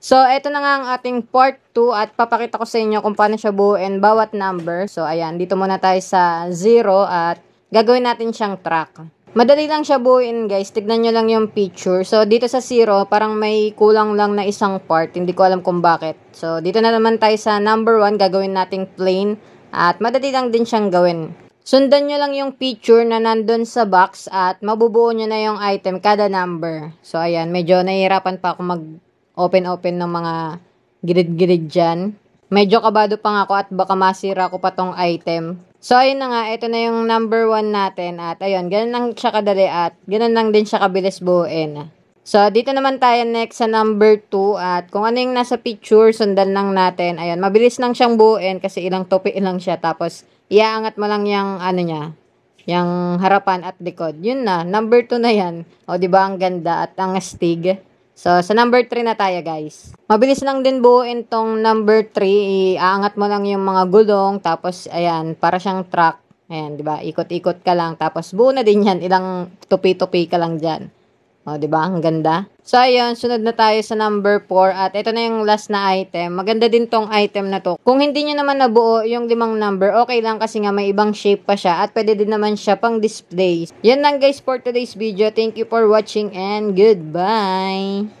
So, ito na nga ang ating part 2 at papakita ko sa inyo kung paano siya buuin bawat number. So, ayan, dito muna tayo sa 0 at gagawin natin siyang track. Madali lang siya buuin guys, tignan nyo lang yung picture. So, dito sa 0, parang may kulang lang na isang part, hindi ko alam kung bakit. So, dito na naman tayo sa number 1, gagawin nating plain at madali lang din siyang gawin. Sundan nyo lang yung picture na nandun sa box at mabubuo nyo na yung item kada number. So, ayan, medyo nahihirapan pa ako mag open-open ng mga grid-grid dyan. Medyo kabado pa nga ako at baka masira ko pa tong item. So, ayun na nga, ito na yung number one natin. At ayun, ganun lang siya kadali at ganun lang din siya kabilis buuin. So, dito naman tayo next sa number 2 at kung ano yung nasa picture, sundan lang natin. Ayun, mabilis lang siyang buuin kasi ilang topi lang siya. Tapos, iaangat mo lang yung ano niya, yung harapan at likod. Yun na, number 2 na yan. O, di ba ang ganda at ang astig. So, sa number 3 na tayo, guys. Mabilis lang din buuin tong number 3. Iaangat mo lang yung mga gulong, tapos, ayan, para siyang truck. Ayan, di ba? Ikot-ikot ka lang, tapos buo na din yan. Ilang tupi-tupi ka lang dyan. O, oh, di ba? Ang ganda. So, ayun, sunod na tayo sa number 4 at ito na yung last na item. Maganda din tong item na to. Kung hindi nyo naman nabuo yung limang number, okay lang kasi nga may ibang shape pa siya at pwede din naman siya pang display. Yan lang guys for today's video. Thank you for watching and goodbye!